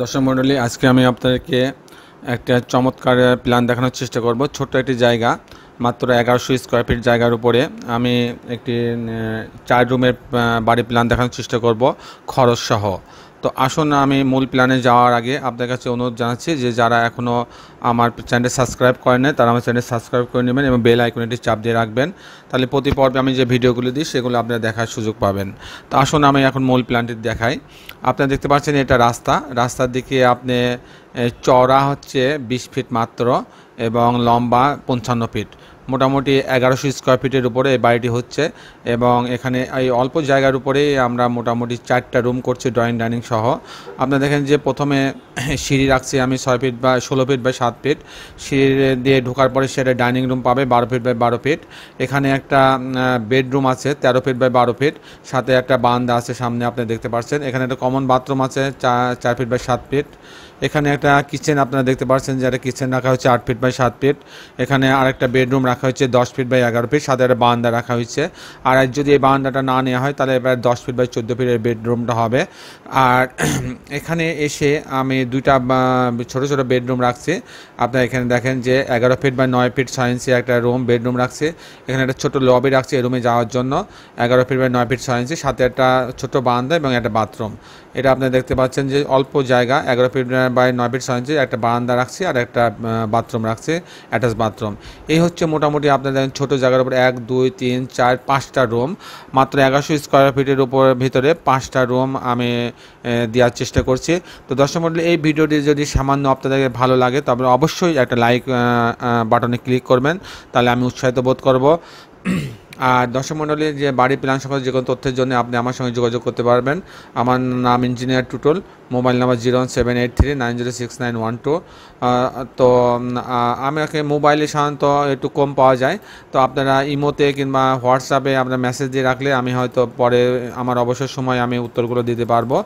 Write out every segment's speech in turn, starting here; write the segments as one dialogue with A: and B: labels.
A: দর্শক মণ্ডলী আজকে আমি আপনাদেরকে একটা চমৎকার প্ল্যান দেখানোর চেষ্টা করব ছোট্ট একটি জায়গা মাত্র এগারোশো স্কোয়ার ফিট জায়গার উপরে আমি একটি চার রুমের বাড়ি প্ল্যান দেখানোর চেষ্টা করব খরচসহ তো আসুন আমি মূল প্ল্যানে যাওয়ার আগে আপনার কাছে অনুরোধ জানাচ্ছি যে যারা এখনও আমার চ্যানেল সাবস্ক্রাইব করেন না তারা আমার চ্যানেল সাবস্ক্রাইব করে নেবেন এবং বেল আইকনটি চাপ দিয়ে রাখবেন তাহলে প্রতি পর্বে আমি যে ভিডিওগুলো দিই সেগুলো আপনারা দেখার সুযোগ পাবেন তো আসুন আমি এখন মূল প্ল্যানটি দেখাই আপনারা দেখতে পাচ্ছেন এটা রাস্তা রাস্তার দিকে আপনি চওড়া হচ্ছে বিশ ফিট মাত্র এবং লম্বা পঞ্চান্ন ফিট মোটামুটি এগারোশো স্কোয়ার ফিটের উপরে এই বাড়িটি হচ্ছে এবং এখানে এই অল্প জায়গার উপরেই আমরা মোটামুটি চারটা রুম করছি ড্রয়িং ডাইনিং সহ আপনারা দেখেন যে প্রথমে সিঁড়ি রাখছি আমি ছয় ফিট বা ষোলো ফিট বা সাত ফিট সিঁড়ি দিয়ে ঢোকার পরে সেটা ডাইনিং রুম পাবে বারো ফিট বাই বারো ফিট এখানে একটা বেডরুম আছে তেরো ফিট বাই বারো ফিট সাথে একটা বান্দা আছে সামনে আপনি দেখতে পাচ্ছেন এখানে একটা কমন বাথরুম আছে চার ফিট বাই সাত ফিট এখানে একটা কিচেন আপনারা দেখতে পাচ্ছেন যে একটা কিচেন রাখা হচ্ছে আট ফিট বাই সাত ফিট এখানে আরেকটা বেডরুম রাখা হয়েছে দশ ফিট বাই এগারো ফিট সাথে একটা বারান্দা রাখা হয়েছে আর যদি এই বারান্দাটা না নেওয়া হয় তাহলে এবার দশ ফিট বাই চোদ্দো ফিটের বেডরুমটা হবে আর এখানে এসে আমি দুইটা ছোট ছোট বেডরুম রাখছি আপনারা এখানে দেখেন যে এগারো ফিট বা নয় ফিট ছয় একটা রুম বেডরুম রাখছে এখানে একটা ছোট লবি রাখছে এই রুমে যাওয়ার জন্য এগারো ফিট বা নয় ফিট ছয় সাথে একটা ছোট বারান্দা এবং একটা বাথরুম এটা আপনারা দেখতে পাচ্ছেন যে অল্প জায়গা এগারো ফিট বাই নয় ফিট ছয় একটা বারান্দা রাখছি আর একটা বাথরুম রাখছে অ্যাটাচ বাথরুম এই হচ্ছে মোটামুটি মোটামুটি আপনার জানেন ছোটো জায়গার উপর এক দুই তিন চার পাঁচটা রুম মাত্র এগারোশো স্কোয়ার ফিটের উপর ভিতরে পাঁচটা রুম আমি দেওয়ার চেষ্টা করছি তো দর্শক মন্ডল এই ভিডিওটি যদি সামান্য আপনাদের ভালো লাগে তবে অবশ্যই একটা লাইক বাটনে ক্লিক করবেন তাহলে আমি উৎসাহিত বোধ করবো আর দর্শক মণ্ডলী যে বাড়ি প্ল্যান সংক্রান্ত যে কোনো তথ্যের জন্য আপনি আমার সঙ্গে যোগাযোগ করতে পারবেন আমার নাম ইঞ্জিনিয়ার টুটল mobile number zero one seven eight three nine zero six nine one two তো আমাকে মোবাইলে সাধারণত একটু কম পাওয়া যায় তো আপনারা ইমোতে কিংবা হোয়াটসঅ্যাপে আপনার মেসেজ দিয়ে রাখলে আমি হয়তো পরে আমার অবসর সময় আমি উত্তরগুলো দিতে পারবো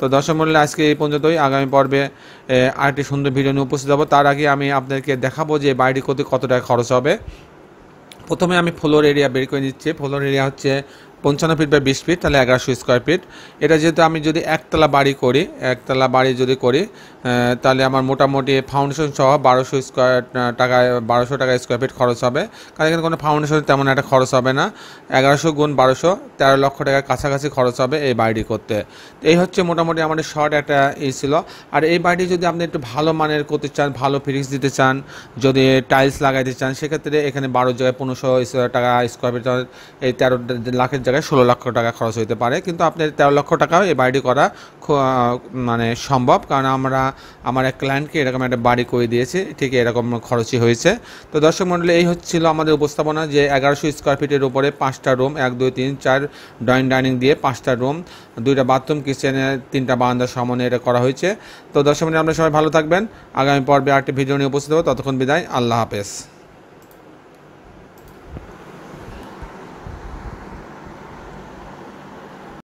A: তো দর্শক মণ্ডলী আজকে এই পর্যন্তই আগামী পর্বে আরেকটি সুন্দর ভিডিও নিয়ে উপস্থিত হবো তার আগে আমি আপনাদেরকে দেখাবো যে বাড়িটি করতে কত টাকা খরচ হবে প্রথমে আমি ফ্লোর এরিয়া বের করে দিচ্ছি ফ্লোর এরিয়া হচ্ছে পঞ্চান্ন ফিট বা বিশ ফিট তাহলে এগারোশো স্কোয়ার ফিট এটা যেহেতু আমি যদি একতলা বাড়ি করি একতলা বাড়ি যদি করি তাহলে আমার মোটামুটি ফাউন্ডেশন সহ বারোশো স্কোয়ার টাকায় বারোশো টাকা স্কোয়ার ফিট খরচ হবে কারণ এখানে কোনো ফাউন্ডেশন তেমন একটা খরচ হবে না এগারোশো গুণ বারোশো তেরো লক্ষ টাকার কাছাকাছি খরচ হবে এই বাড়িটি করতে এই হচ্ছে মোটামুটি আমাদের শর্ট একটা ই ছিল আর এই বাড়িটি যদি আপনি একটু ভালো মানের করতে চান ভালো ফিনিক্স দিতে চান যদি টাইলস লাগাইতে চান সেক্ষেত্রে এখানে বারো জায়গায় পনেরোশো টাকা স্কোয়ার ফিট এই তেরো লাখের জায়গায় ষোলো লক্ষ টাকা খরচ হইতে পারে কিন্তু আপনার তেরো লক্ষ টাকাও এই বাড়িটি করা মানে সম্ভব কারণ আমরা আমার এক ক্লায়েন্টকে এরকম একটা বাড়ি করে দিয়েছি ঠিক এরকম খরচই হয়েছে তো দর্শক মন্ডলী এই হচ্ছিল আমাদের উপস্থাপনা যে এগারোশো স্কোয়ার ফিটের উপরে পাঁচটা রুম এক দুই তিন চার ড্রয়িং ডাইনিং দিয়ে পাঁচটা রুম দুইটা বাথরুম কিচেনে তিনটা বারান্দা সমনে এটা করা হয়েছে তো দর্শক মন্ডলী আপনারা সবাই ভালো থাকবেন আগামী পর্বে আরেকটি ভিডিও নিয়ে উপস্থিত হবো ততক্ষণ বিদায় আল্লাহ হাফেজ